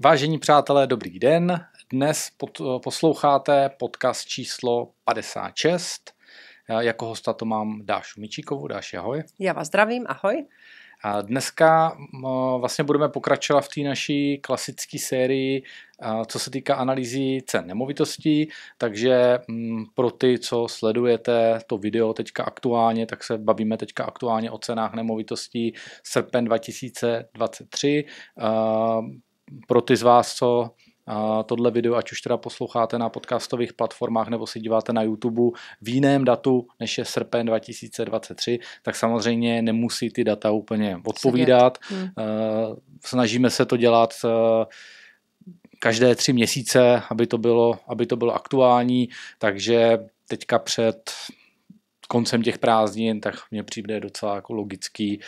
Vážení přátelé, dobrý den. Dnes pod, eh, posloucháte podcast číslo 56. Jako hosta to mám Dášu Mičíkovou. Dáši, ahoj. Já vás zdravím, ahoj. A dneska vlastně budeme pokračovat v té naší klasické sérii, co se týká analýzy cen nemovitostí, takže pro ty, co sledujete to video teďka aktuálně, tak se bavíme teďka aktuálně o cenách nemovitostí srpen 2023 pro ty z vás, co tohle video, ať už teda posloucháte na podcastových platformách nebo si díváte na YouTube v jiném datu, než je srpen 2023, tak samozřejmě nemusí ty data úplně odpovídat. Hmm. Eh, snažíme se to dělat eh, každé tři měsíce, aby to bylo, aby to bylo aktuální, takže teďka před koncem těch prázdnin, tak mně přijde docela jako logický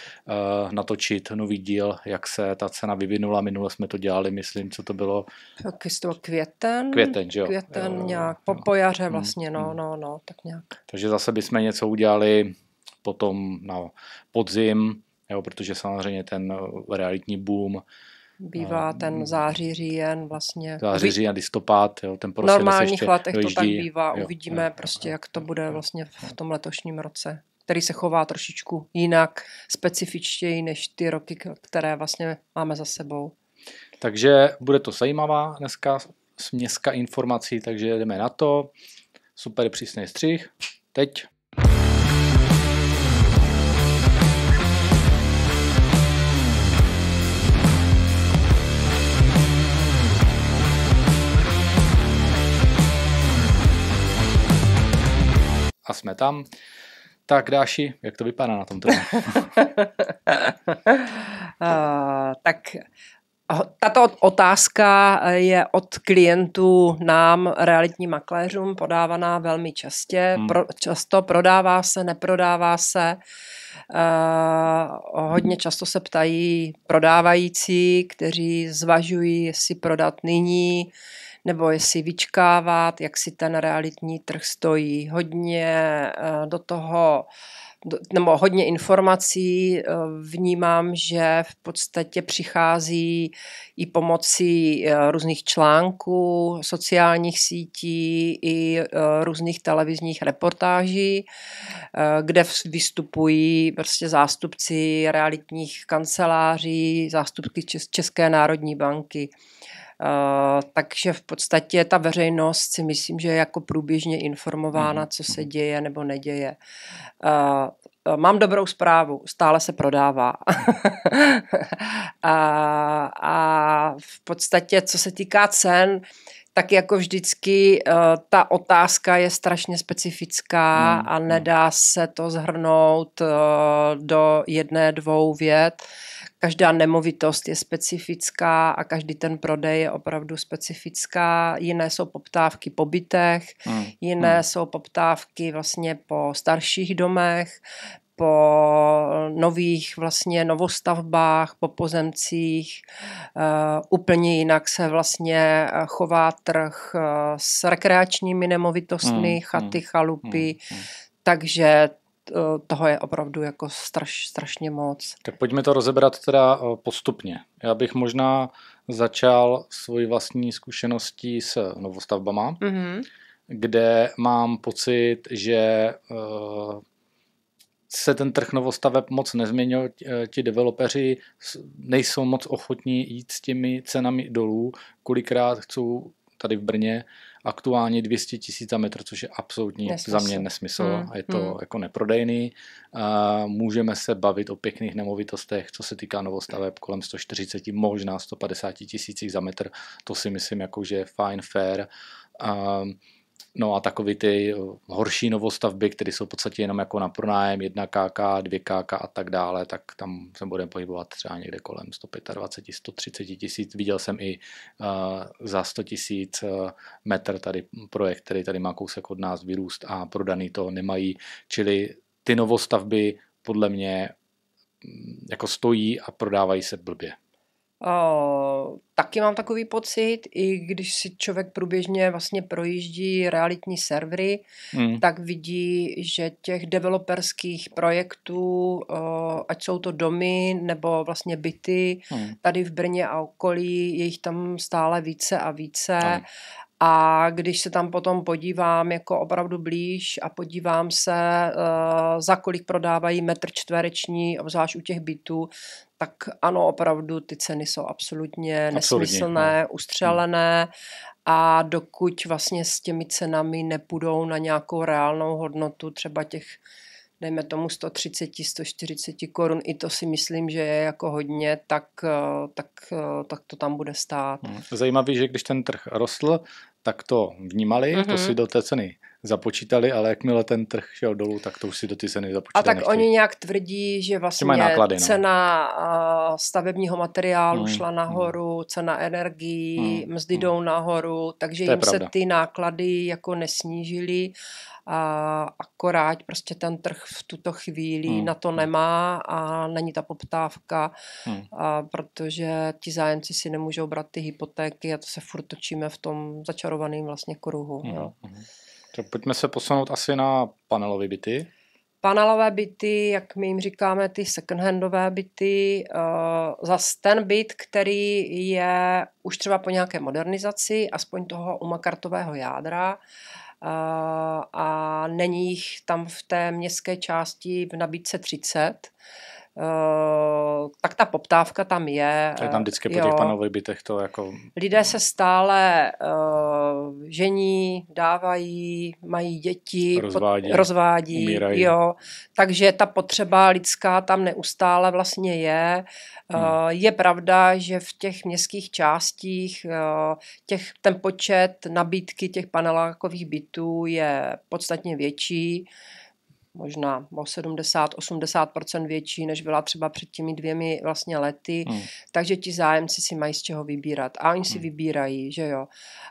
uh, natočit nový díl, jak se ta cena vyvinula. Minule jsme to dělali, myslím, co to bylo? Tak to bylo květen? Květen, že jo? Květen jo, nějak, po, po pojaře hmm, vlastně, no, hmm. no, no, tak nějak. Takže zase bychom něco udělali potom na podzim, jo, protože samozřejmě ten realitní boom bývá ten mm. září, říjen vlastně. Září, říjen, listopad, jo, ten prostě normálních ještě letech dojíždí. to tak bývá, jo, uvidíme jo, prostě, jak to bude vlastně v tom letošním roce který se chová trošičku jinak, specifičtěji než ty roky, které vlastně máme za sebou. Takže bude to zajímavá dneska směska informací, takže jdeme na to. Super přísný střih. Teď. jsme tam. Tak Dáši, jak to vypadá na tom trhu? uh, eh, tak eh, tato otázka je od klientů nám, realitním makléřům, podávaná velmi častě. Hmm. Pro, často prodává se, neprodává se. Uh, hodně často se ptají prodávající, kteří zvažují, jestli prodat nyní, nebo jestli vyčkávat, jak si ten realitní trh stojí. Hodně eh, do toho nebo hodně informací eh, vnímám, že v podstatě přichází i pomocí eh, různých článků, sociálních sítí i různých televizních reportáží, kde vystupují prostě zástupci realitních kanceláří, zástupci České národní banky Eh, takže v podstatě ta veřejnost si myslím, že je jako průběžně informována, mhm. co se děje nebo neděje. Eh, mám dobrou zprávu, stále se prodává. a, a v podstatě, co se týká cen, tak jako vždycky eh, ta otázka je strašně specifická hmm, a hmm. nedá se to zhrnout do jedné, dvou vět každá nemovitost je specifická a každý ten prodej je opravdu specifická. Jiné jsou poptávky po bytech, mm. jiné mm. jsou poptávky vlastně po starších domech, po nových vlastně novostavbách, po pozemcích. Eh, úplně jinak se vlastně eh, chová trh eh, s rekreačními nemovitostmi, mm. chaty, hmm, chalupy. Mm. Takže Eh, toho je opravdu jako straš, strašně moc. Tak pojďme to rozebrat teda eh, postupně. Já bych možná začal svoji vlastní zkušeností s novostavbama, mm-hmm. kde mám pocit, že eh, se ten trh novostaveb moc nezměnil, ti developeři nejsou moc ochotní jít s těmi cenami dolů, kolikrát chcou tady v Brně aktuálně 200 tisíc za metr, což je absolutní nesmysl. za mě nesmysl. Hmm. Je to hmm. jako neprodejný. Můžeme se bavit o pěkných nemovitostech, co se týká novostaveb, kolem 140, možná 150 tisíc za metr. To si myslím, jako, že je fajn, fair. Um, No a takový ty eh, horší novostavby, které jsou v podstatě jenom jako na pronájem 1KK, 2KK a tak dále, tak tam se bude pohybovat třeba někde kolem 125, 130 tisíc. Viděl jsem i uh, za 100 tisíc eh, metr tady projekt, který tady má kousek od nás vyrůst a prodaný to nemají. Čili ty novostavby podle mě mm, jako stojí a prodávají se blbě. Eh, taky mám takový pocit, i když si člověk průběžně vlastně projíždí realitní servery, hmm. tak vidí, že těch developerských projektů, uh, ať jsou to domy nebo vlastně byty, hmm. tady v Brně a okolí, je jich tam stále více a více. Hmm. A když se tam potom podívám jako opravdu blíž a podívám se, eh, za kolik prodávají metr čtvereční, obzvlášť u těch bytů, tak ano, opravdu ty ceny jsou absolutně nesmyslné, Absolutně. No. Hmm. ustřelené a dokud vlastně s těmi cenami nepůjdou na nějakou reálnou hodnotu třeba těch dejme tomu 130, 140 korun, i to si myslím, že je jako hodně, tak, eh, tak, eh, tak to tam bude stát. Hmm. Zajímavé, že když ten trh rostl, tak to vnímali, mm-hmm. to mhm. si do té ceny započítali, ale jakmile ten trh šel dolů, tak to už si do ty ceny započítali. A tak nechtějí. oni nějak tvrdí, že vlastně náklady, no. cena no. stavebního materiálu hmm. šla hmm. nahoru, hmm. cena energií, hmm. hmm. mzdy hmm. jdou nahoru, takže jim jim se ty náklady jako nesnížily. A akorát prostě ten trh v tuto chvíli hmm. na to hmm. nemá a není ta poptávka, hmm. a protože ti zájemci si nemůžou brát ty hypotéky a to se furt točíme v tom začarovaném vlastně kruhu. Hmm. Jo. Mhm. Tak pojďme se posunout asi na panelové byty. Panelové byty, jak my jim říkáme, ty secondhandové byty, uh, eh, za ten byt, který je už třeba po nějaké modernizaci, aspoň toho umakartového jádra, uh, a není jich tam v té městské části v nabídce 30, Eh, tak ta poptávka tam je. To je tam vždycky po eh, těch panových bytech to jako... Lidé se stále uh, žení, dávají, mají děti, rozvádí, pod, rozvádí umírají. jo. Takže ta potřeba lidská tam neustále vlastně je. Hmm. Uh, je pravda, že v těch městských částích uh, těch, ten počet nabídky těch panelákových bytů je podstatně větší možná o 70-80% větší, než byla třeba před těmi dvěmi vlastně lety, mm. takže ti zájemci si mají z čeho vybírat a oni si hmm. vybírají, že jo.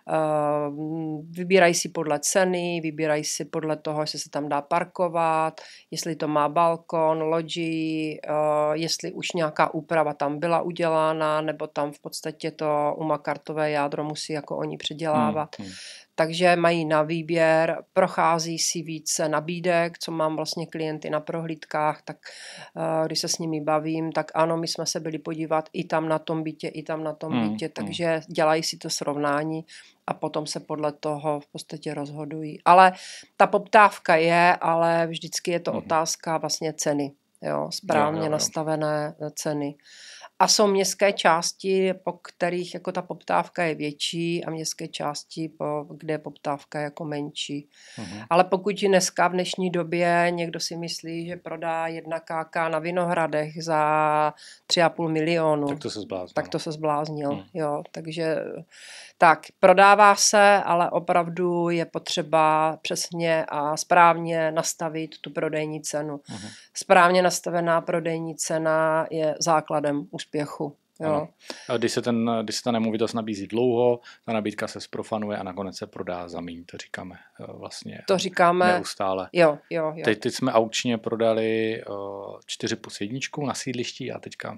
Ehm, vybírají si podle ceny, vybírají si podle toho, jestli se tam dá parkovat, jestli to má balkon, loďi, ehm, jestli už nějaká úprava tam byla udělána, nebo tam v podstatě to umakartové jádro musí jako oni předělávat. Mm takže mají na výběr, prochází si více nabídek, co mám vlastně klienty na prohlídkách, tak eh, když se s nimi bavím, tak ano, my jsme se byli podívat i tam na tom bytě, i tam na tom hmm, bytě, hmm. takže hmm. dělají si to srovnání a potom se podle toho v podstatě rozhodují. Ale ta poptávka je, ale vždycky je to hmm. hmm. otázka vlastně ceny, jo, správně jo, jo, jo. nastavené ceny. A jsou městské části, po kterých jako ta poptávka je větší a městské části, po, kde je poptávka jako menší. Mm-hmm. Ale pokud dneska v dnešní době někdo si myslí, že prodá jedna káka na Vinohradech za 3,5 milionu, tak to se zbláznil. Tak no. to se zbláznil, mm. jo. Takže tak, prodává se, ale opravdu je potřeba přesně a správně nastavit tu prodejní cenu. Mm-hmm. Správně nastavená prodejní cena je základem úspěchu. Jo. A když, se ten, když se ta nemovitost nabízí dlouho, ta nabídka se zprofanuje a nakonec se prodá za míň, to říkáme eh, vlastně To říkáme neustále. Jo, jo, jo. Teď, teď jsme aučně prodali eh, čtyři plus jedničku na sídlišti a teďka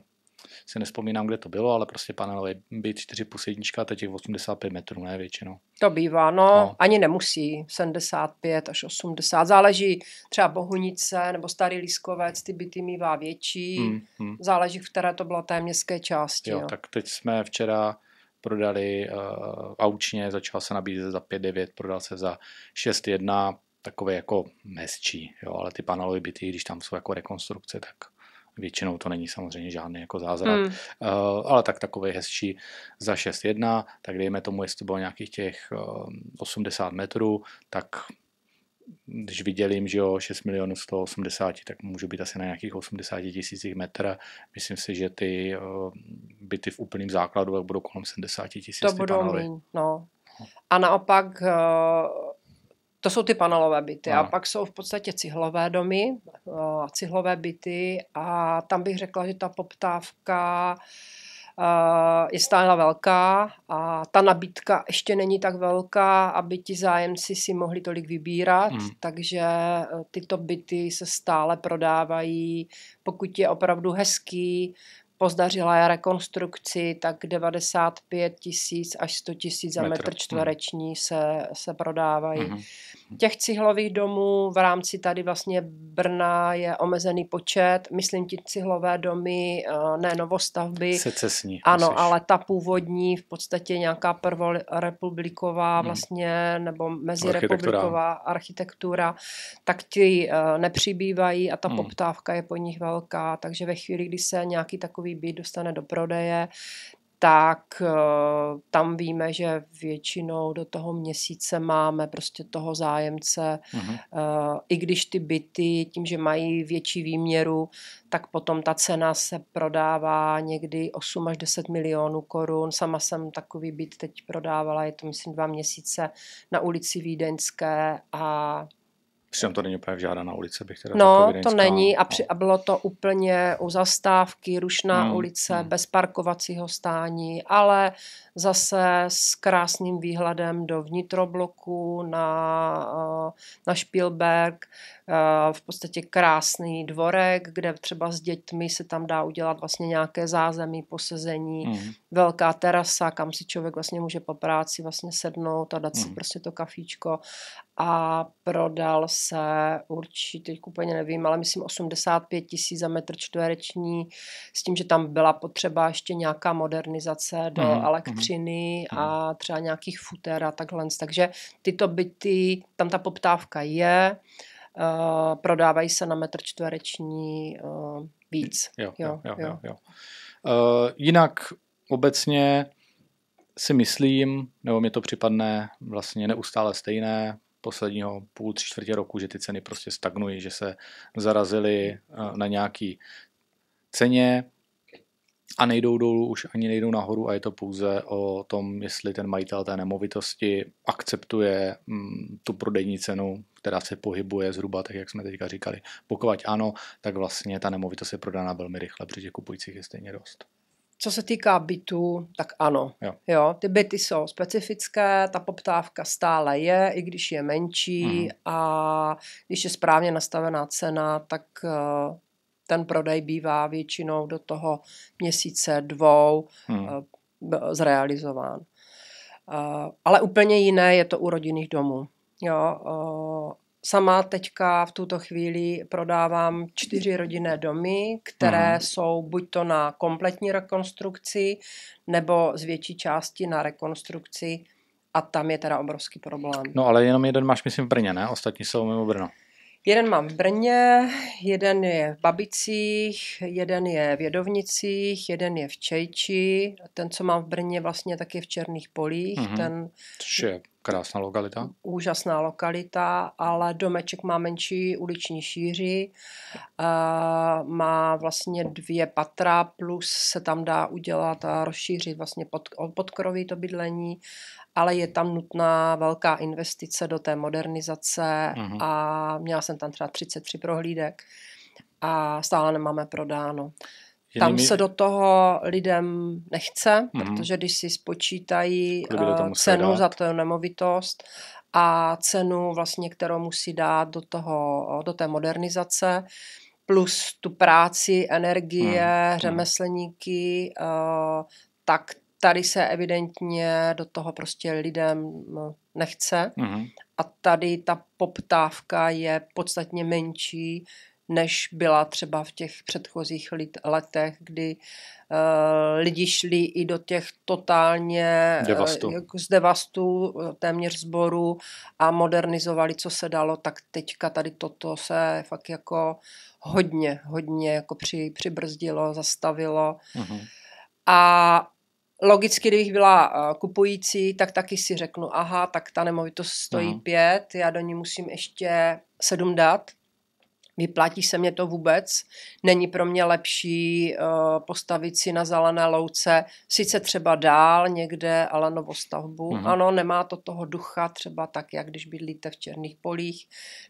si nespomínám, kde to bylo, ale prostě panelový byt 4 plus 1, teď je 85 metrů, ne většinou. To bývá, no, no, ani nemusí, 75 až 80, záleží třeba Bohunice nebo Starý Lískovec, ty byty mývá větší, hmm, hmm. záleží, v které to bylo té městské části. Jo, jo. tak teď jsme včera prodali uh, eh, aučně, začal se nabízet za 5,9, prodal se za 6,1, takové jako mezčí, jo, ale ty panelové byty, když tam jsou jako rekonstrukce, tak Většinou to není samozřejmě žádný jako zázrak, hmm. uh, ale tak takový hezčí za 6-1, tak dejme tomu, jestli to bylo nějakých těch uh, eh, 80 metrů, tak když vydělím, že jo, 6 milionů 180, tak můžu být asi na nějakých 80 tisících metr. Myslím si, že ty uh, byty v úplném základu budou kolem 70 tisíc. To budou mín, no. no. A naopak uh to jsou ty panelové byty. Ano. A pak jsou v podstatě cihlové domy, eh, cihlové byty a tam bych řekla, že ta poptávka eh, je stále velká a ta nabídka ještě není tak velká, aby ti zájemci si mohli tolik vybírat, hmm. takže eh, tyto byty se stále prodávají, pokud je opravdu hezký, Pozdařila já rekonstrukci, tak 95 tisíc až 100 tisíc za metr, metr hmm. čtvereční se, se prodávají. Mm-hmm. Těch cihlových domů v rámci tady vlastně Brna je omezený počet. Myslím ti cihlové domy, eh, ne novostavby. Secesní. Ano, myslíš. ale ta původní, v podstatě nějaká prvorepubliková hmm. vlastně, hmm. nebo mezirepubliková architektura. architektura, tak ti eh, nepřibývají a ta hmm. poptávka je po nich velká. Takže ve chvíli, kdy se nějaký takový byt dostane do prodeje, tak eh, tam víme, že většinou do toho měsíce máme prostě toho zájemce. Mhm. Eh, I když ty byty, tím, že mají větší výměru, tak potom ta cena se prodává někdy 8 až 10 milionů korun. Sama jsem takový byt teď prodávala, je to myslím dva měsíce na ulici Vídeňské a Přitom to není úplně žádná ulice, bych teda No, to není a, při, a bylo to úplně u zastávky, rušná hmm. ulice, hmm. bez parkovacího stání, ale zase s krásným výhledem do vnitrobloku na, eh, na Spielberg, Eh, v podstatě krásný dvorek, kde třeba s dětmi se tam dá udělat vlastně nějaké zázemí, posezení, mm-hmm. velká terasa, kam si člověk vlastně může po práci vlastně sednout a dát mm-hmm. si mhm. prostě to kafíčko a prodal se určitě, teď úplně nevím, ale myslím 85 tisíc za metr čtvereční s tím, že tam byla potřeba ještě nějaká modernizace do mm-hmm. elektřiny mm-hmm. a mhm. třeba nějakých futer a takhle. Takže tyto byty, tam ta poptávka je, Eh, prodávají se na metr čtvereční uh, víc. Jo, jo, jo, jo. jo, jo. Uh, jinak obecně si myslím, nebo mi to připadne vlastně neustále stejné, posledního půl, tři čtvrtě roku, že ty ceny prostě stagnují, že se zarazily na nějaký ceně a nejdou dolů, už ani nejdou nahoru a je to pouze o tom, jestli ten majitel té nemovitosti akceptuje mm, tu prodejní cenu která se pohybuje zhruba, tak jak jsme teďka říkali. Pokud ano, tak vlastně ta nemovitost je prodána velmi rychle, protože kupujících je stejně dost. Co se týká bytů, tak ano. Jo. jo. Ty byty jsou specifické, ta poptávka stále je, i když je menší mm. a když je správně nastavená cena, tak eh, ten prodej bývá většinou do toho měsíce, dvou mm. zrealizován. Eh, ale úplně jiné je to u rodinných domů. Jo, o, sama teďka v tuto chvíli prodávám čtyři rodinné domy, které hmm. jsou buď to na kompletní rekonstrukci, nebo z větší části na rekonstrukci a tam je teda obrovský problém. No ale jenom jeden máš, myslím, v Brně, ne? Ostatní jsou mimo Brno. Jeden mám v Brně, jeden je v Babicích, jeden je v Jedovnicích, jeden je v Čejči. Ten, co mám v Brně, vlastně taky v Černých polích. Mm-hmm. Ten, Což je Krásná lokalita. Úžasná lokalita, ale domeček má menší uliční šíři, má vlastně dvě patra, plus se tam dá udělat a rozšířit vlastně pod, podkroví to bydlení, ale je tam nutná velká investice do té modernizace uh-huh. a měla jsem tam třeba 33 prohlídek a stále nemáme prodáno. Jinými... Tam se do toho lidem nechce, mm-hmm. protože když si spočítají eh, cenu dát. za tu nemovitost a cenu, vlastně, kterou musí dát do, toho, do té modernizace, plus tu práci, energie, hmm. řemeslníky, eh, tak tady se evidentně do toho prostě lidem hm, nechce. Hmm. A tady ta poptávka je podstatně menší, než byla třeba v těch předchozích letech, kdy eh, lidi šli i do těch totálně eh, devastu. Jako z devastu eh, téměř zboru a modernizovali, co se dalo, tak teďka tady toto se fakt jako hodně, hodně jako při, přibrzdilo, zastavilo. Mm-hmm. A logicky, kdybych byla kupující, tak taky si řeknu, aha, tak ta nemovitost stojí mm-hmm. pět, já do ní musím ještě sedm dát, Vyplatí se mě to vůbec? Není pro mě lepší eh, postavit si na zelené louce, sice třeba dál někde, ale novou stavbu. Mm-hmm. Ano, nemá to toho ducha, třeba tak, jak když bydlíte v Černých polích,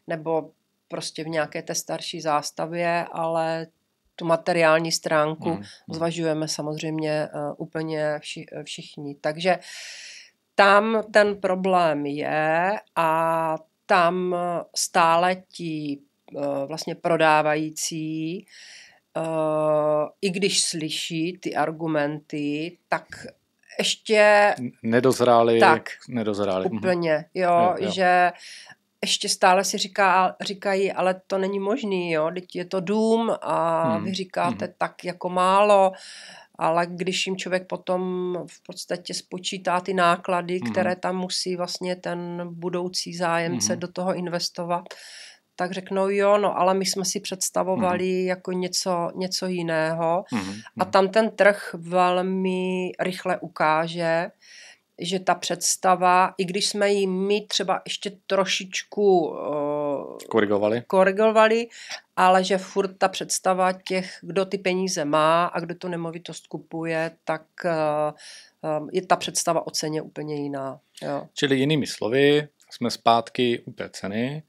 nebo prostě v nějaké té starší zástavě, ale tu materiální stránku mm-hmm. zvažujeme samozřejmě eh, úplně vši, všichni. Takže tam ten problém je a tam stále ti Eh, vlastně prodávající, eh, i když slyší ty argumenty, tak ještě... Nedozráli. Tak, nedozráli. Mhm. úplně, jo, jo, jo. že ještě stále si říká, říkají, ale to není možný, jo, teď je to dům a hmm. vy mhm. říkáte hmm. tak jako málo, ale když jim člověk potom v podstatě spočítá ty náklady, hmm. které tam musí vlastně ten budoucí zájemce hmm. do toho investovat, tak řeknou jo, no ale my jsme si představovali mm. jako něco, něco jiného mm. a mhm. tam ten trh velmi rychle ukáže, že ta představa, i když jsme ji my třeba ještě trošičku uh, korigovali. korigovali, ale že furt ta představa těch, kdo ty peníze má a kdo tu nemovitost kupuje, tak uh, um, je ta představa o ceně úplně jiná. Jo. Čili jinými slovy, jsme zpátky u té ceny,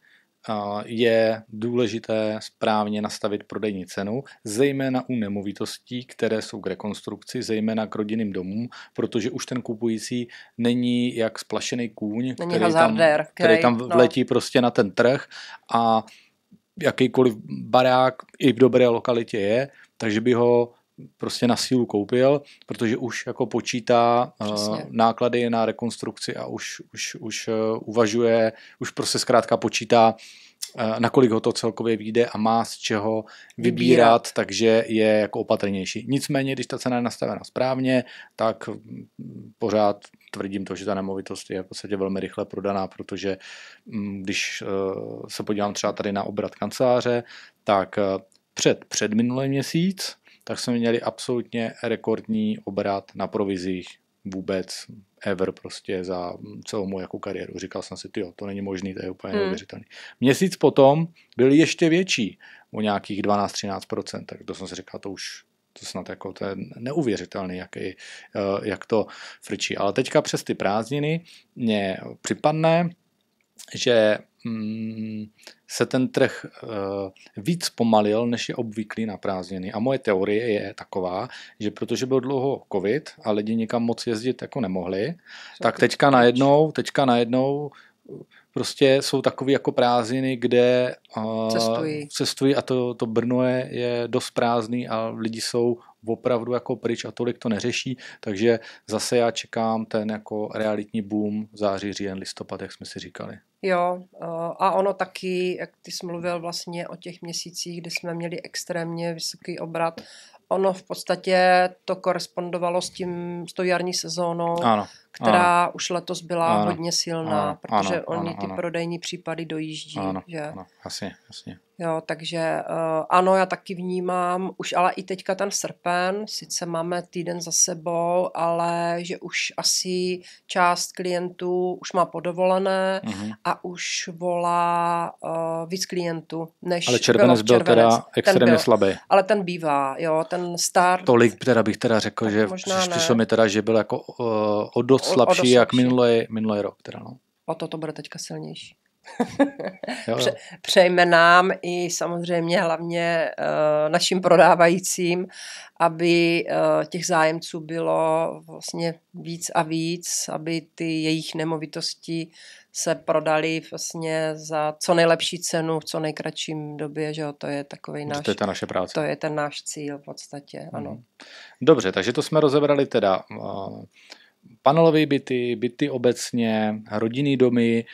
je důležité správně nastavit prodejní cenu, zejména u nemovitostí, které jsou k rekonstrukci, zejména k rodinným domům, protože už ten kupující není jak splašený kůň, není který, hazardér, tam, který, který tam vletí no. prostě na ten trh a jakýkoliv barák i v dobré lokalitě je, takže by ho prostě na sílu koupil, protože už jako počítá eh, Přesně. náklady na rekonstrukci a už, už, už eh, uvažuje, už prostě zkrátka počítá, eh, nakolik ho to celkově vyjde a má z čeho vybírat, vybírat, takže je jako opatrnější. Nicméně, když ta cena je nastavena správně, tak mm, pořád tvrdím to, že ta nemovitost je v podstatě velmi rychle prodaná, protože mm, když se podívám třeba tady na obrat kanceláře, tak před předminulý měsíc tak jsme měli absolutně rekordní obrat na provizích vůbec ever prostě za celou mou jako kariéru. Říkal jsem si, jo, to není možný, to je úplně hmm. neuvěřitelný. Měsíc potom byl ještě větší o nějakých 12-13%, tak to jsem si říkal, to už to snad jako to je neuvěřitelný, jak, i, eh, jak to frčí. Ale teďka přes ty prázdniny mě připadne, že mm, se ten trh eh, víc pomalil, než je obvyklý na prázdniny. A moje teorie je taková, že protože byl dlouho covid a lidi nikam moc jezdit jako nemohli, tak teďka najednou, teďka najednou prostě jsou takové jako prázdniny, kde uh, cestují. cestují a to, to Brno je, je dost prázdný a lidi jsou opravdu jako pryč a tolik to neřeší, takže zase já čekám ten jako realitní boom září, říjen, listopad, jak jsme si říkali. Jo, a ono taky, jak ty jsi mluvil vlastně o těch měsících, kdy jsme měli extrémně vysoký obrat, ono v podstatě to korespondovalo s tím, s tou jarní sezónou. Ano která ano. už letos byla ano. hodně silná, ano. protože ano. oni ano. ty prodejní případy dojíždí. Ano. Že? Ano. Jasně, jasně. Jo, takže uh, ano, já taky vnímám, už ale i teďka ten srpen, sice máme týden za sebou, ale že už asi část klientů už má podovolené mm-hmm. a už volá uh, víc klientů, než Ale červenec byl, byl teda extrémně slabý. Ale ten bývá, jo, ten start. Tolik teda bych teda řekl, že přišli přišlo mi teda, že byl jako uh, o moc o, slabší, o jak minulý, minulý rok. Teda, no. O to to bude teďka silnější. jo, jo. Přejme nám i samozřejmě hlavně uh, našim prodávajícím, aby uh, těch zájemců bylo vlastně víc a víc, aby ty jejich nemovitosti se prodaly vlastně za co nejlepší cenu v co nejkratším době, že jo, to je takový náš... To je ta naše práce. To je ten náš cíl v podstatě, ano. Mhm. Dobře, takže to jsme rozebrali teda uh, panelové byty, byty obecně, rodinný domy.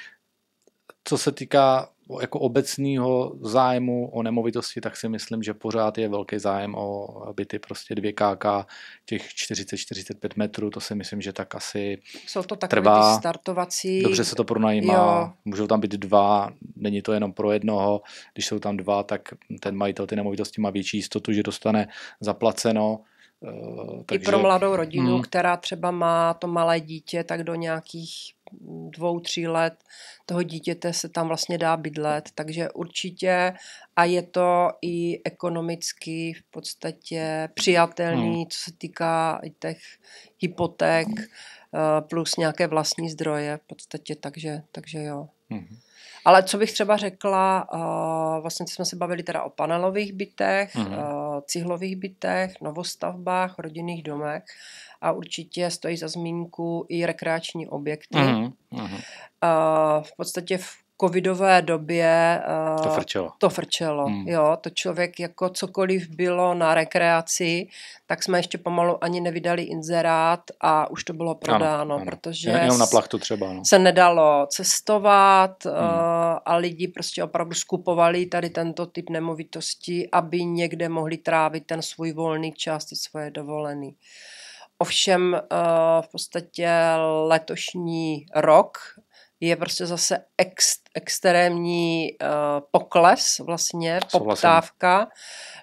Co se týká jako obecného zájmu o nemovitosti, tak si myslím, že pořád je velký zájem o byty prostě 2KK, těch 40-45 metrů, to si myslím, že tak asi Jsou to takové trvá. ty startovací... Dobře se to pronajímá, jo. můžou tam být dva, není to jenom pro jednoho, když jsou tam dva, tak ten majitel ty nemovitosti má větší jistotu, že dostane zaplaceno, takže... Eh, I pro mladou rodinu, hmm. která třeba má to malé dítě, tak do nějakých mm, dvou, tří let toho dítěte se tam vlastně dá bydlet, takže určitě a je to i ekonomicky v podstatě přijatelný, hmm. co se týká i těch hypoték eh, plus nějaké vlastní zdroje v podstatě, takže, takže jo. Mm-hmm. Ale co bych třeba řekla, uh, vlastně jsme se bavili teda o panelových bytech, mm-hmm. uh, cihlových bytech, novostavbách, rodinných domech a určitě stojí za zmínku i rekreační objekty. Mm-hmm. Uh, v podstatě v covidové době uh, to frčelo. To frčelo, hmm. jo. To člověk, jako cokoliv bylo na rekreaci, tak jsme ještě pomalu ani nevydali inzerát a už to bylo prodáno, ano, ano. protože Jenom na plachtu třeba, no. se nedalo cestovat eh, hmm. uh, a lidi prostě opravdu skupovali tady tento typ nemovitosti, aby někde mohli trávit ten svůj volný čas, ty svoje dovolený. Ovšem uh, v podstatě letošní rok je prostě zase ext, extrémní uh, pokles vlastně, poptávka.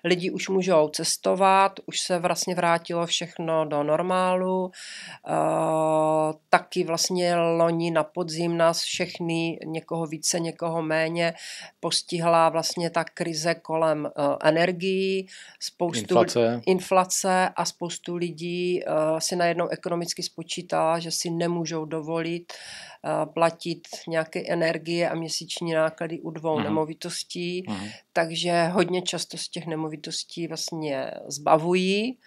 Lidi už můžou cestovat, už se vlastně vrátilo všechno do normálu. Uh, taky vlastně loni na podzim nás všechny, někoho více, někoho méně, postihla vlastně ta krize kolem uh, energií, spoustu inflace. inflace a spoustu lidí uh, si najednou ekonomicky spočítá, že si nemůžou dovolit uh, platit nějaké energie a měsíční náklady u dvou mm-hmm. nemovitostí, mm-hmm. takže hodně často z těch nemovitostí vlastně zbavují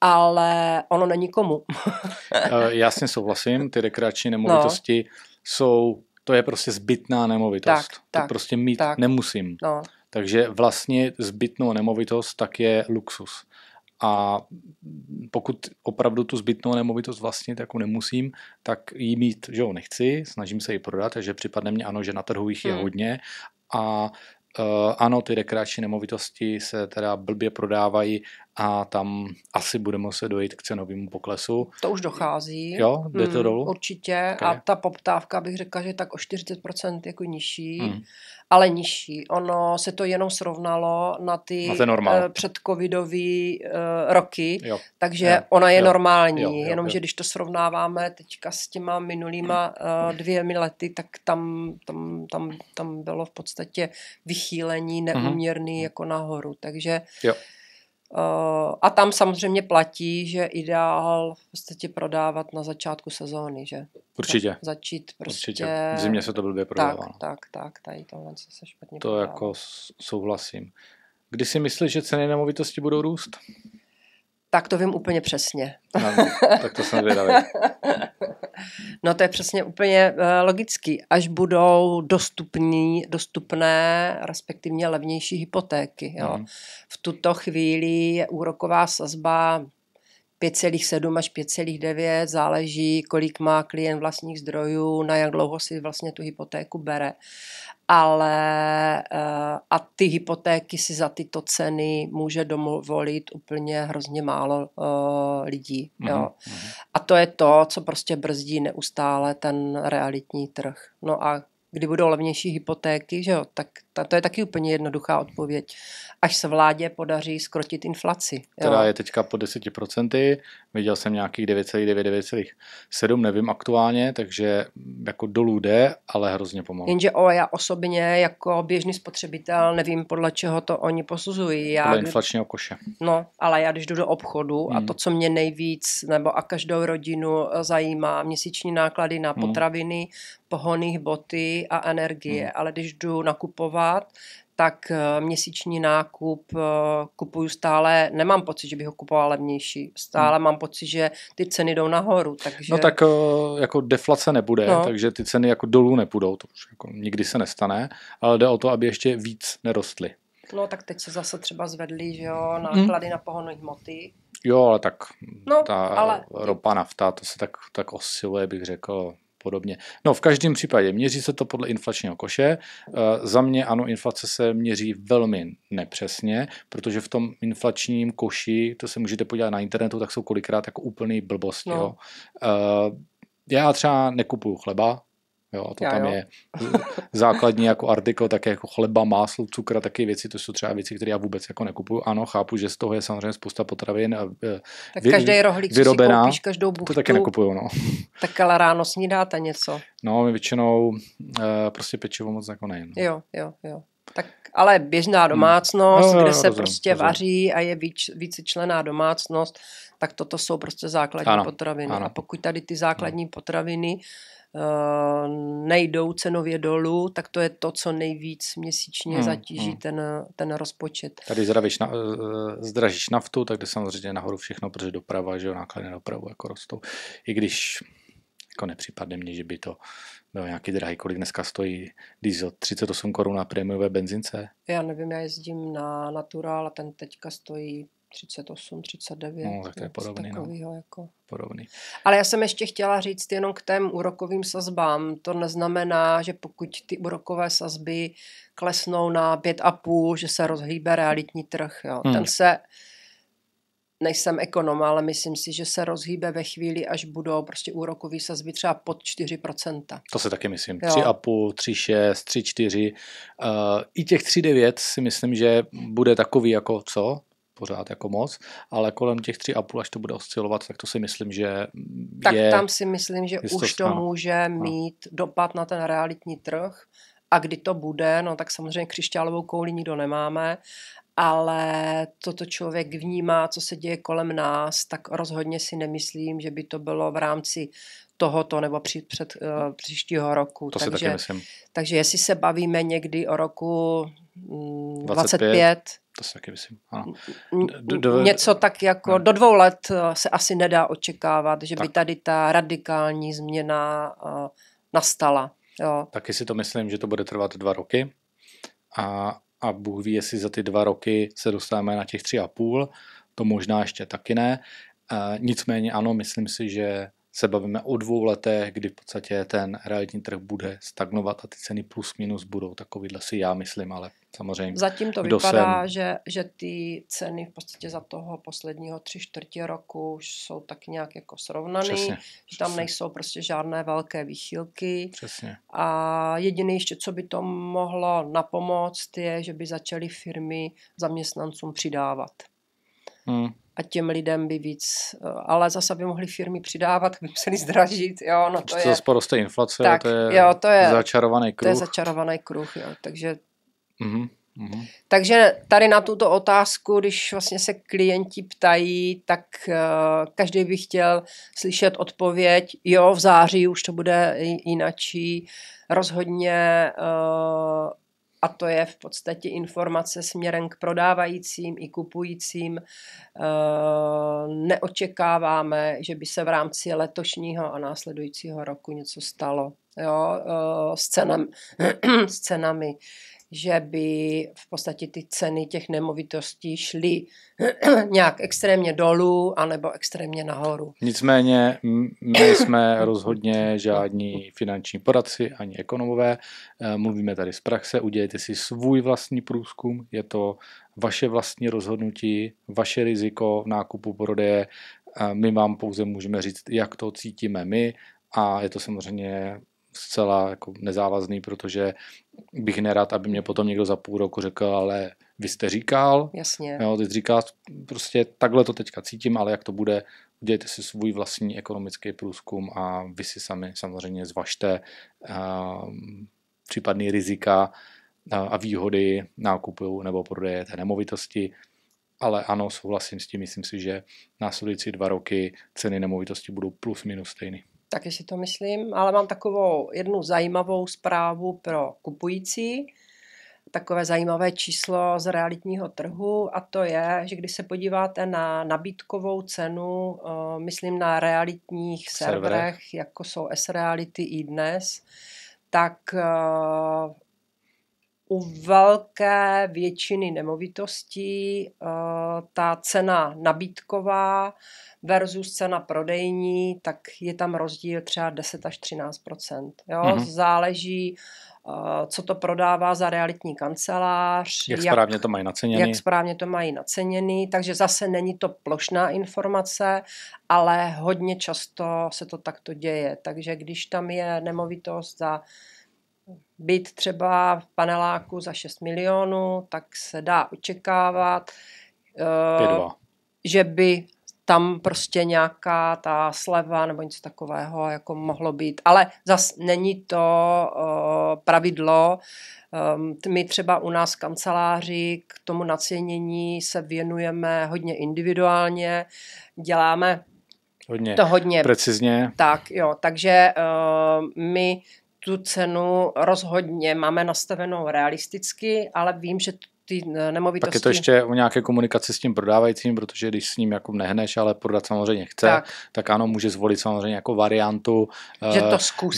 ale ono není komu. Já s tím souhlasím, ty rekreační no. nemovitosti no. jsou, to je prostě zbytná nemovitost. Tak, tak, to prostě mít tak. nemusím. No. Takže vlastně zbytnou nemovitost tak je luxus a pokud opravdu tu zbytnou nemovitost vlastnit jako nemusím, tak ji mít, že jo, nechci, snažím se ji prodat, takže připadne mě ano, že na trhu jich je hmm. hodně a Uh, ano, ty rekreační nemovitosti se teda blbě prodávají a tam asi budeme se dojít k cenovému poklesu. To už dochází. Jo, jde hmm, to dolů? Určitě okay. a ta poptávka bych řekla, že je tak o 40% jako nižší hmm ale nižší. Ono se to jenom srovnalo na ty na eh, předcovidové eh, roky, jo. takže jo. ona je jo. normální, jo. Jo. jenomže jo. když to srovnáváme teďka s těma minulýma eh, dvěmi lety, tak tam, tam, tam, tam bylo v podstatě vychýlení mhm. neuměrný mm-hmm. jako nahoru, takže jo. Eh, a tam samozřejmě platí, že ideál v podstatě prodávat na začátku sezóny, že? Určitě. Za, začít prostě... Určitě. V prostě- zimě se to blbě prodává. Tak, tak, tak, tady tohle se špatně To prodává. jako souhlasím. Kdy si myslíš, že ceny nemovitosti budou růst? Tak to vím úplně přesně. Ano, tak to jsem vědavý. no to je přesně úplně eh, logický. Až budou dostupný, dostupné, respektivně levnější hypotéky. Jo. Mm. V tuto chvíli je úroková sazba 5,7 až 5,9, záleží, kolik má klient vlastních zdrojů, na jak dlouho si vlastně tu hypotéku bere. Ale eh, a ty hypotéky si za tyto ceny může dovolit úplně hrozně málo eh, lidí. Mm-hmm. Jo. Mhm. A to je to, co prostě brzdí neustále ten realitní trh. No a kdy budou levnější hypotéky, že jo, tak ta, to je taky úplně jednoduchá odpověď. Až se vládě podaří skrotit inflaci. Která jo. je teďka po 10%, viděl jsem nějakých 9,9, 9,7, nevím aktuálně, takže jako dolů jde, ale hrozně pomalu. Jenže o, já osobně jako běžný spotřebitel nevím, podle čeho to oni posuzují. Já, podle inflačního koše. No, ale já když jdu do obchodu hmm. a to, co mě nejvíc nebo a každou rodinu eh, zajímá, měsíční náklady na hmm. potraviny, hmm. pohoných boty a energie, hmm. ale když jdu nakupovat nakupovat, tak eh, měsíční nákup eh, kupuju stále, nemám pocit, že bych ho kupoval levnější. Stále hmm. mám pocit, že ty ceny jdou nahoru. Takže... No tak eh, jako deflace nebude, no. takže ty ceny jako dolů nepůjdou, to už jako nikdy se nestane, ale jde o to, aby ještě víc nerostly. No tak teď se zase třeba zvedly, že jo, hmm. náklady hmm. na pohonu hmoty. Jo, ale tak no, ta ale... ropa, nafta, to se tak, tak osiluje, bych řekl, podobně. No v každém případě měří se to podle inflačního koše. Eh, za mě ano, inflace se měří velmi nepřesně, protože v tom inflačním koši, to se můžete podívat na internetu, tak jsou kolikrát jako úplný blbost. No. Jo. Eh, já třeba nekupuju chleba, Jo, a to Já, tam jo. je základní jako artikl, také jako chleba, máslo, cukr, taky věci, to jsou třeba věci, které já vůbec jako nekupuju. Ano, chápu, že z toho je samozřejmě spousta potravin. Eh, vy, tak každý rohlík vyrobená, si koupíš, každou buchtu, to taky nekupuju, no. Tak ale ráno snídáte něco. No, my většinou eh, prostě pečivo moc jako nejen. No. Jo, jo, jo. Tak ale běžná hmm. domácnost, hmm. no, kde se rozumím, prostě rozumím. vaří a je víc, vícečlená domácnost, tak toto jsou prostě základní ano, potraviny. Ano. A pokud tady ty základní ano. potraviny Eh, nejdou cenově dolů, tak to je to, co nejvíc měsíčně hmm, zatíží hmm. Ten, ten rozpočet. Tady zdravíš na, eh, zdražíš naftu, tak jde samozřejmě nahoru všechno, protože doprava, že jo, náklady na dopravu jako rostou. I když jako nepřipadne mně, že by to bylo nějaký drahý, kolik dneska stojí diesel, 38 korun na prémiové benzince? Já nevím, já jezdím na Natural a ten teďka stojí 38, 39. No, tak to je podobný. No. Takovýho, No. Jako. podobný. Ale já jsem ještě chtěla říct jenom k těm úrokovým sazbám. To neznamená, že pokud ty úrokové sazby klesnou na 5,5, že se rozhýbe realitní trh. Jo. Hmm. Ten se nejsem ekonom, ale myslím si, že se rozhýbe ve chvíli, až budou prostě úrokové sazby třeba pod 4%. To se taky myslím. 3,5, 3,6, 3,4. Uh, I těch 3,9 si myslím, že bude takový jako co? pořád jako moc, ale kolem těch 3,5, až to bude oscilovat, tak to si myslím, že Tak je, tam si myslím, že už to může mít dopad na ten realitní trh a kdy to bude, no tak samozřejmě křišťálovou kouli nikdo nemáme, ale toto člověk vnímá, co se děje kolem nás, tak rozhodně si nemyslím, že by to bylo v rámci tohoto nebo při, před, uh, příštího roku. To takže, si taky myslím. takže jestli se bavíme někdy o roku mm, 25, 25 to si taky myslím. Ano. Do, do, Něco tak jako ne. Hmm. do dvou let eh, se asi nedá očekávat, že tak. by tady ta radikální změna uh, nastala. Jo. Taky si to myslím, že to bude trvat dva roky a, a Bůh ví, jestli za ty dva roky se dostáváme na těch tři a půl, to možná ještě taky ne. E, nicméně ano, myslím si, že se bavíme o dvou letech, kdy v podstatě ten realitní trh bude stagnovat a ty ceny plus minus budou takovýhle si já myslím, ale samozřejmě. Zatím to vypadá, jsem... že, že ty ceny v podstatě za toho posledního tři čtvrtě roku už jsou tak nějak jako srovnaný, přesně, že tam přesně. nejsou prostě žádné velké výchylky. Přesně. A jediné ještě, co by to mohlo napomoct, je, že by začaly firmy zaměstnancům přidávat. Hmm. A těm lidem by víc, eh, ale zase by mohly firmy přidávat, by museli zdražit, jo, no to, to je. zase prostě inflace, tak, to, je jo, to je začarovaný kruh. To je začarovaný kruh, jo, takže... Mm-hmm. Takže tady na tuto otázku, když vlastně se klienti ptají, tak uh, každý by chtěl slyšet odpověď, jo, v září už to bude jinačí, rozhodně uh, a to je v podstatě informace směrem k prodávajícím i kupujícím. Eh, neočekáváme, že by se v rámci letošního a následujícího roku něco stalo jo, eh, s, cenami, s cenami že by v podstatě ty ceny těch nemovitostí šly nějak extrémně dolů anebo extrémně nahoru. Nicméně my jsme rozhodně žádní finanční poradci ani ekonomové. E, mluvíme tady z praxe, udělejte si svůj vlastní průzkum, je to vaše vlastní rozhodnutí, vaše riziko nákupu, prodeje. E, my vám pouze můžeme říct, jak to cítíme my a je to samozřejmě zcela jako nezávazný, protože bych nerad, aby mě potom někdo za půl roku řekl, ale vy jste říkal, Jasně. Jo, ty jsi říkal, prostě takhle to teďka cítím, ale jak to bude, udělejte si svůj vlastní ekonomický průzkum a vy si sami samozřejmě zvažte uh, případný rizika uh, a výhody nákupu nebo prodeje té nemovitosti. Ale ano, souhlasím s tím, myslím si, že následující dva roky ceny nemovitosti budou plus minus stejný taky si to myslím, ale mám takovou jednu zajímavou zprávu pro kupující, takové zajímavé číslo z realitního trhu a to je, že když se podíváte na nabídkovou cenu, eh, myslím na realitních serverech, jako jsou S-Reality i dnes, tak eh, u velké většiny nemovitostí eh, ta cena nabídková versus cena prodejní, tak je tam rozdíl třeba 10 až 13 jo? Mm-hmm. Záleží, eh, co to prodává za realitní kancelář. Jak, jak správně to mají naceněný. Jak správně to mají naceněný, takže zase není to plošná informace, ale hodně často se to takto děje. Takže když tam je nemovitost za být třeba v paneláku za 6 milionů, tak se dá očekávat, eh, že by tam prostě nějaká ta sleva nebo něco takového jako mohlo být. Ale zas není to eh, pravidlo. Ehm, my třeba u nás v kanceláři k tomu nacenění se věnujeme hodně individuálně, děláme hodně to hodně precizně. Tak jo, takže uh, my tu cenu rozhodně máme nastavenou realisticky, ale vím, že ty nemovitosti... Tak je to ještě o nějaké komunikaci s tím prodávajícím, protože když s ním jako nehneš, ale prodat samozřejmě chce, tak, tak ano, může zvolit samozřejmě jako variantu eh,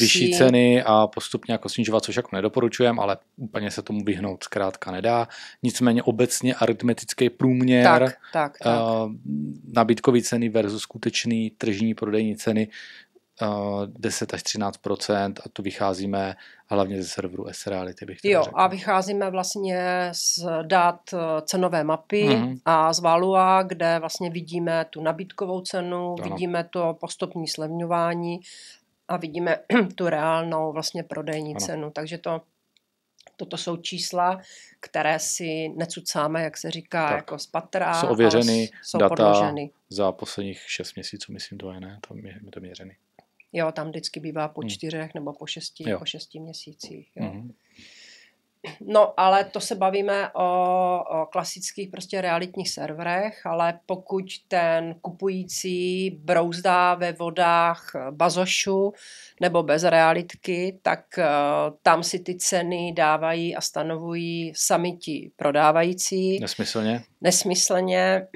vyšší ceny a postupně jako snižovat, což jako nedoporučujem, ale úplně se tomu vyhnout zkrátka nedá. Nicméně obecně aritmetický průměr tak, tak, tak. Eh, nabídkový ceny versus skutečný tržní prodejní ceny 10 eh, až 13 a tu vycházíme hlavně ze serveru S-Reality. Bych jo, řekl. a vycházíme vlastně z dát eh, cenové mapy mm-hmm. a z Valua, kde vlastně vidíme tu nabídkovou cenu, ano. vidíme to postupní slevňování a vidíme tu reálnou vlastně prodejní ano. cenu. Takže to Toto jsou čísla, které si necucáme, jak se říká, tak. jako z patra. Jsou ověřeny jsou data podloženy. za posledních 6 měsíců, myslím to je, ne? To je, je to měřený. Jo, tam vždycky bývá po hmm. čtyřech nebo po šesti, jo. po šesti měsících. Jo. hmm No, ale to se bavíme o, o klasických prostě realitních serverech, ale pokud ten kupující brouzdá ve vodách bazošu nebo bez realitky, tak uh, tam si ty ceny dávají a stanovují sami ti prodávající. Nesmyslně? Nesmyslně.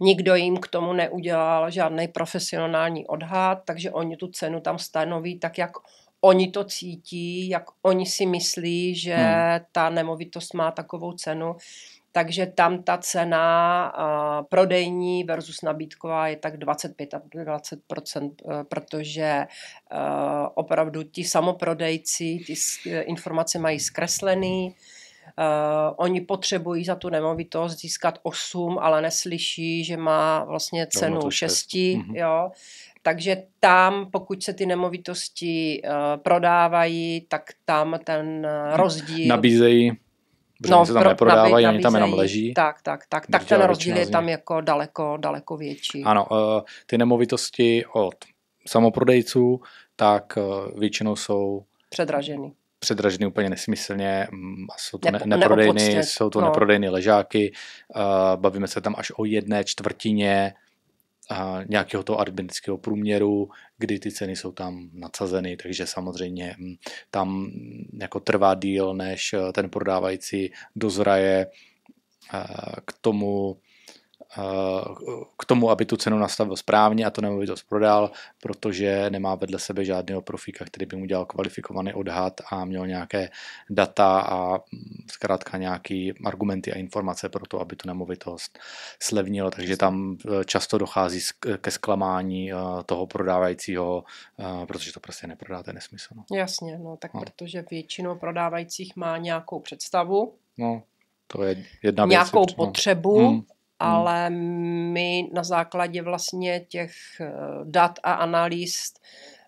Nikdo jim k tomu neudělal žádný profesionální odhad, takže oni tu cenu tam stanoví tak, jak oni to cítí, jak oni si myslí, že hmm. ta nemovitost má takovou cenu. Takže tam ta cena uh, prodejní versus nabídková je tak 25 a 20 e, protože uh, opravdu ti samoprodejci ty e, informace mají zkreslený. Uh, Eh, oni potřebují za tu nemovitost získat 8, ale neslyší, že má vlastně no, cenu 6. No, mhm. Jo. Takže tam, pokud se ty nemovitosti uh, prodávají, tak tam ten eh, mhm. rozdíl... Nabízejí, protože no, se tam pro, neprodávají, nabí, ani tam jenom leží. Tak, tak, tak. Tak ten rozdíl je tam jako daleko, daleko větší. Ano, uh, ty nemovitosti od samoprodejců, tak uh, většinou jsou... Předražený předražený úplně nesmyslně mm, jsou to ne, neprodejny, jsou to no. neprodejny ležáky, uh, bavíme se tam až o jedné čtvrtině uh, nějakého toho arbitrického průměru, kdy ty ceny jsou tam nadsazeny, takže samozřejmě mm, tam mm, jako trvá díl, než eh, ten prodávající dozraje eh, k tomu, k tomu, aby tu cenu nastavil správně a to nemovitost prodal, protože nemá vedle sebe žádného profíka, který by mu dělal kvalifikovaný odhad a měl nějaké data a mm, zkrátka nějaké argumenty a informace pro to, aby tu nemovitost slevnilo, Takže tam e, často dochází ke zklamání e, toho prodávajícího, e, protože to prostě neprodá, to je nesmysl. No. Jasně, no tak no. protože většinou prodávajících má nějakou představu. No, to je jedna nějakou potřebu, no. Hmm. ale my na základě vlastně těch eh, dat a analýz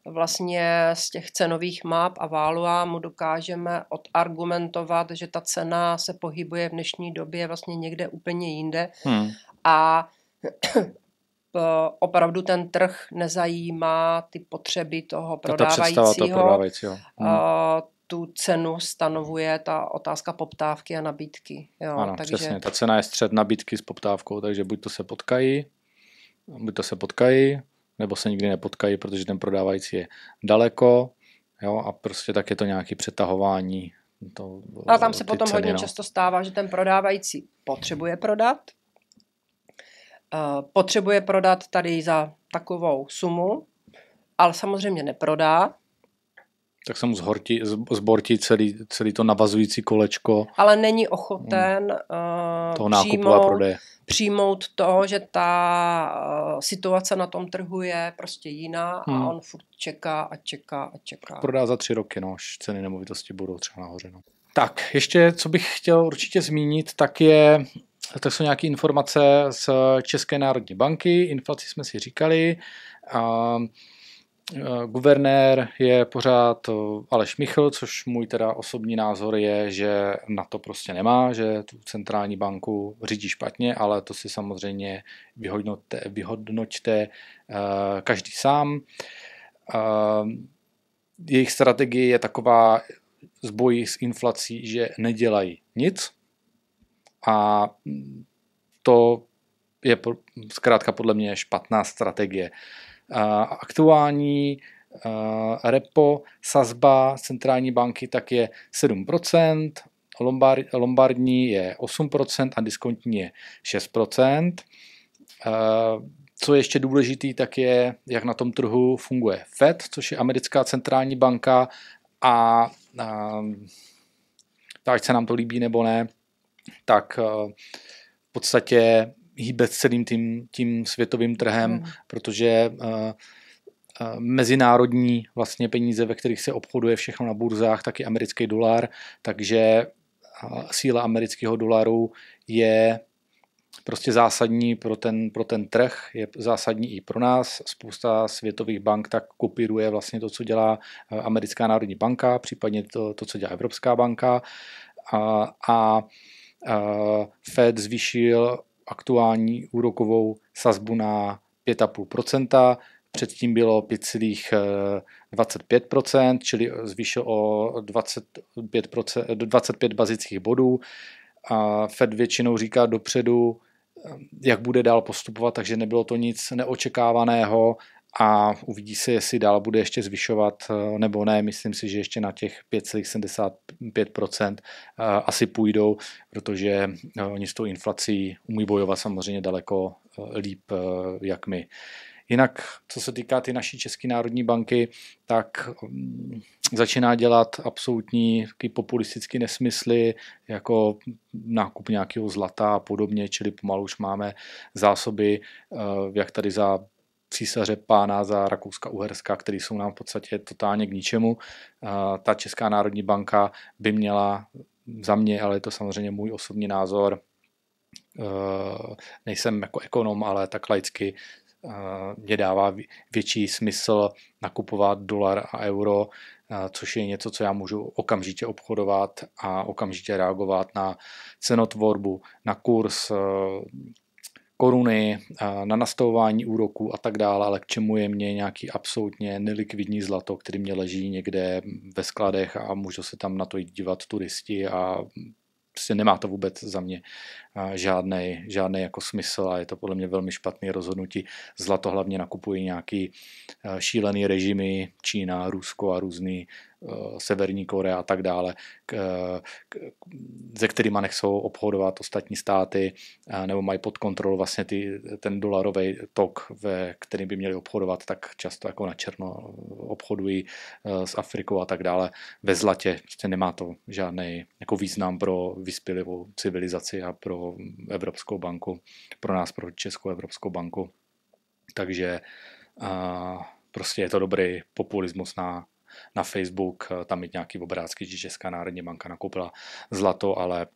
vlastně z těch cenových map a válua mu dokážeme odargumentovat, že ta cena se pohybuje v dnešní době vlastně někde úplně jinde hmm. a eh, opravdu ten trh nezajímá ty potřeby toho prodávajícího. Ta, toho prodávajícího. Hmm. Eh, tu cenu stanovuje ta otázka poptávky a nabídky. Jo, ano, takže... přesně. Ta cena je střed nabídky s poptávkou, takže buď to se potkají, buď to se potkají, nebo se nikdy nepotkají, protože ten prodávající je daleko, jo, a prostě tak je to nějaké přetahování. To, a tam se potom ceny, hodně no. často stává, že ten prodávající potřebuje prodat, eh, potřebuje prodat tady za takovou sumu, ale samozřejmě neprodá, tak se mu zhorti, zbortí celý, celý to navazující kolečko. Ale není ochoten uh, toho nákupu přijmout, a prodeje. přijmout to, že ta uh, situace na tom trhu je prostě jiná hmm. a on furt čeká a čeká a čeká. Prodá za tři roky, no, až ceny nemovitosti budou třeba nahoře. No. Tak, ještě, co bych chtěl určitě zmínit, tak je tak jsou nějaké informace z České národní banky, inflaci jsme si říkali. Uh, Eh, guvernér je pořád eh, Aleš Michl, což můj teda osobní názor je, že na to prostě nemá, že tu centrální banku řídí špatně, ale to si samozřejmě vyhodnoťte, vyhodnoťte eh, každý sám. Jejich strategie je taková boji s inflací, že nedělají nic a to je zkrátka podle mě špatná strategie. Uh, aktuální repo, sazba centrální banky tak je 7%, lombardní je 8% a diskontní je 6%. Co je ještě důležitý, tak je, jak na tom trhu funguje FED, což je americká centrální banka a, a ať se nám to líbí nebo ne, tak v podstatě hýbe celým tím, tím světovým trhem, mm. protože eh, eh, mezinárodní vlastně peníze, ve kterých se obchoduje všechno na burzách, taky americký dolar, takže eh, síla amerického dolaru je prostě zásadní pro ten, pro ten trh, je zásadní i pro nás. Spousta světových bank tak kopíruje vlastně to, co dělá Americká národní banka, případně to, to co dělá Evropská banka. A, a, a Fed zvýšil aktuální úrokovou sazbu na 5,5%, předtím bylo 5,25%, eh, čili eh, zvýšil o 25%, 25 bazických bodů. A Fed většinou říká dopředu, eh, jak bude dál postupovat, takže nebylo to nic neočekávaného a uvidí se, jestli dál bude ještě zvyšovat eh, nebo ne. Myslím si, že ještě na těch 5,75% eh, asi půjdou, protože eh, oni s tou inflací umí bojovat samozřejmě daleko líp, jak my. Jinak, co se týká ty naší České národní banky, tak mm, začíná dělat absolutní populistické nesmysly, jako nákup nějakého zlata a podobně, čili pomalu už máme zásoby, jak tady za císaře pána za Rakouska-Uherska, který jsou nám v podstatě totálně k ničemu. Ta Česká národní banka by měla za mě, ale je to samozřejmě můj osobní názor, e, nejsem jako ekonom, ale tak laicky e, mě dává větší smysl nakupovat dolar a euro, e, což je něco, co já můžu okamžitě obchodovat a okamžitě reagovat na cenotvorbu, na kurz, koruny, na nastavování úroků a tak dále, ale k čemu je mě nějaký absolutně nelikvidní zlato, který mě leží někde ve skladech a můžu se tam na to jít dívat turisti a prostě nemá to vůbec za mě žádný, žádný jako smysl a je to podle mě velmi špatné rozhodnutí. Zlato hlavně nakupují nějaký šílený režimy, Čína, Rusko a různý Eh, Severní Korea a tak dále, k, eh, k, ze kterými nechcou obchodovat ostatní státy eh, nebo mají pod kontrolu vlastně ty, ten dolarový tok, ve který by měli obchodovat, tak často jako na černo obchodují s Afrikou a tak dále. Ve zlatě prostě nemá to žádný jako význam pro vyspělivou civilizaci a pro Evropskou banku, pro nás, pro Českou Evropskou banku. Takže a, prostě je to dobrý populismus na na Facebook, eh, tam mít nějaký obrázky, že Česká národní banka nakoupila zlato, ale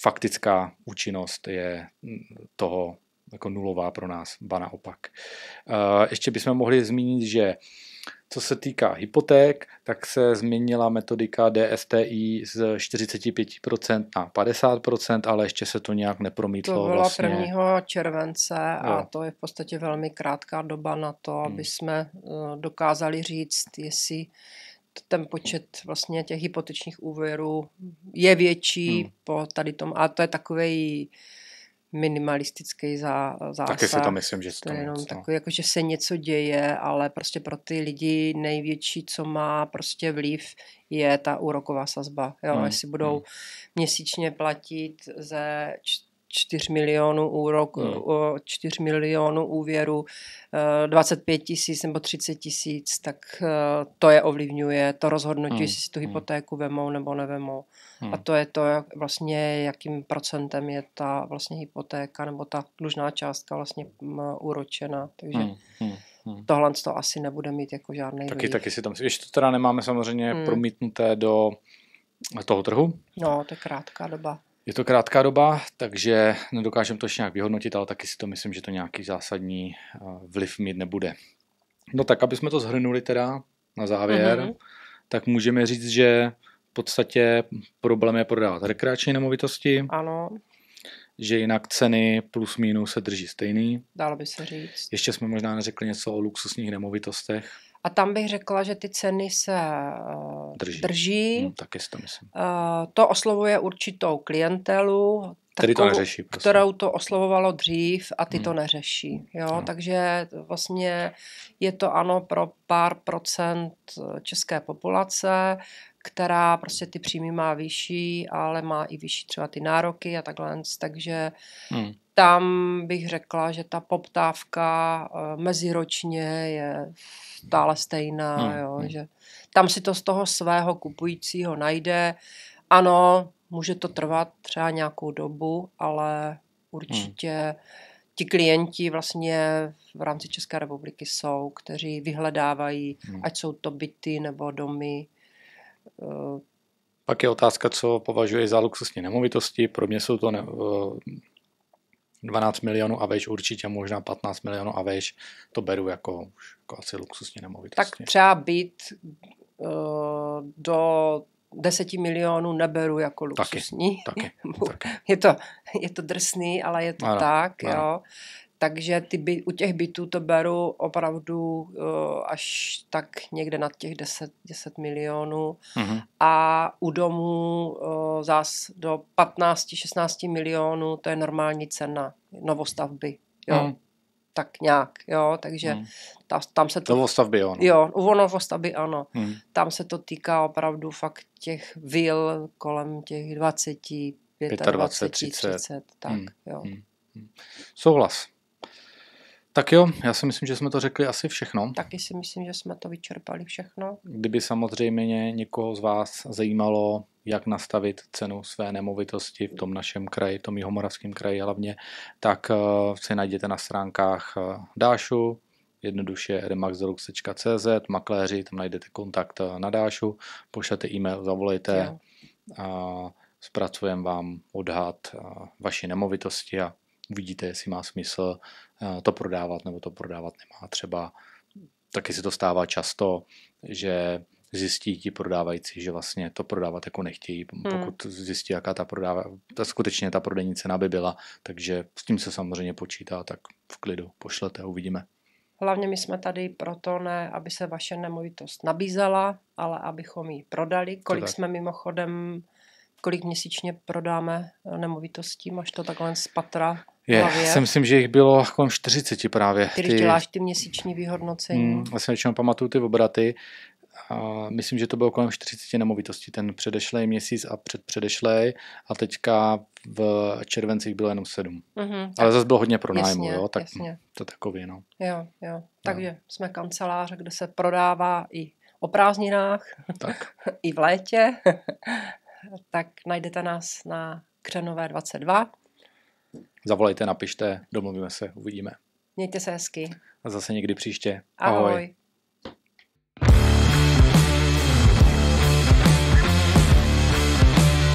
faktická účinnost je mm, toho jako nulová pro nás, ba naopak. Eh, ještě bychom mohli zmínit, že co se týká hypoték, tak se změnila metodika DSTI z 45% na 50%, ale ještě se to nějak nepromítlo. To bylo vlastně. 1. července a jo. to je v podstatě velmi krátká doba na to, aby hmm. jsme eh, dokázali říct, jestli ten počet vlastně těch hypotečních úvěrů je větší hmm. po tady tom. A to je takový minimalistický zá, zásah. Taky si to myslím, že to je jenom něco. takový, jako, že se něco děje, ale prostě pro ty lidi největší, co má prostě vliv, je ta úroková sazba. Jo, hmm. jestli budou hmm. měsíčně platit ze 4 milionů úrok, no. Hmm. 4 milionů úvěru, 25 eh, tisíc nebo 30 tisíc, tak eh, to je ovlivňuje, to rozhodnutí, mm. si tu hmm. hypotéku mm. vemou nebo nevemou. Mm. A hmm. to je to, jak, vlastně jakým procentem je ta vlastně hypotéka nebo ta dlužná částka vlastně úročena. Takže mm. Tohle to asi nebude mít jako žádný Taky, vliv. taky si tam, ještě to teda nemáme samozřejmě mm. promítnuté do toho trhu. No, to je krátká doba. Je to krátká doba, takže nedokážeme to ještě nějak vyhodnotit, ale taky si to myslím, že to nějaký zásadní eh, vliv mít nebude. No tak, aby jsme to zhrnuli teda na závěr, mm-hmm. tak můžeme říct, že v podstatě problém je prodávat rekreační nemovitosti. Ano. Že jinak ceny plus minus se drží stejný. Dalo by se říct. Ještě jsme možná neřekli něco o luxusních nemovitostech. A tam bych řekla, že ty ceny se eh, drží. drží. No, taky si to myslím. Eh, to oslovuje určitou klientelu, Který takovou, to neřeší, prostě. kterou to oslovovalo dřív a ty hmm. to neřeší. Jo? No. Takže vlastně je to ano pro pár procent české populace, která prostě ty příjmy má vyšší, ale má i vyšší třeba ty nároky a takhle. Takže hmm tam bych řekla, že ta poptávka eh, meziročně je stále stejná, hmm. jo, že tam si to z toho svého kupujícího najde. Ano, může to trvat třeba nějakou dobu, ale určitě hmm. ti klienti vlastně v rámci České republiky jsou, kteří vyhledávají, hmm. ať jsou to byty nebo domy, eh, pak je otázka, co považuje za luxusní nemovitosti. Pro mě jsou to ne, eh, 12 milionů a veš, určitě, možná 15 milionů a veš, to beru jako, jako asi luxusní nemovitost. Tak třeba být uh, do 10 milionů neberu jako luxusní. Taky, taky, taky. Je, to, je to drsný, ale je to ano, tak. Ano. Jo. Takže ty by, u těch bytů to beru opravdu uh, až tak někde nad těch 10, 10 milionů. Mm-hmm. A u domů uh, eh, zás do 15-16 milionů, to je normální cena novostavby. Jo. Mm. Tak nějak, jo, takže mm. ta, tam se to... Novostavby, ano. Jo, u novostavby ano. Mm. Tam se to týká opravdu fakt těch vil kolem těch 20, 25, 25 30. 30 tak, mm. jo. Mm. Souhlas. Tak jo, já si myslím, že jsme to řekli asi všechno. Taky si myslím, že jsme to vyčerpali všechno. Kdyby samozřejmě někoho z vás zajímalo, jak nastavit cenu své nemovitosti v tom našem kraji, v tom jihomoravském kraji hlavně, tak eh, si najděte na stránkách eh, Dášu, jednoduše remaxdelux.cz, makléři, tam najdete kontakt eh, na Dášu, pošlete e-mail, zavolejte a zpracujeme vám odhad vaší nemovitosti a uvidíte, jestli má smysl Eh, to prodávat nebo to prodávat nemá. Třeba taky se to stává často, že zjistí ti prodávající, že vlastně to prodávat jako nechtějí, hmm. pokud hmm. zjistí, jaká ta prodává, ta skutečně ta prodejní cena by byla, takže s tím se samozřejmě počítá, tak v klidu pošlete, uvidíme. Hlavně my jsme tady proto ne, aby se vaše nemovitost nabízela, ale abychom ji prodali. Kolik tak. jsme mimochodem, kolik měsíčně prodáme eh, nemovitostí, až to takhle z patra? Je, já si myslím, že jich bylo kolem 40 právě. Ty, ty děláš ty měsíční vyhodnocení. Hmm, si většinou pamatuju ty obraty. A myslím, že to bylo kolem 40 nemovitostí, ten předešlej měsíc a před předešlej a teďka v červencích bylo jenom 7. Mm-hmm, Ale zase bylo hodně pronájmu, jasně, jo? tak jasně. to takový, no. Jo, jo. Takže jo. jsme kancelář, kde se prodává i o prázdninách, tak. i v létě, tak najdete nás na Křenové 22 Zavolejte, napište, domluvíme se, uvidíme. Mějte se hezky. A zase někdy příště. Ahoj. Ahoj.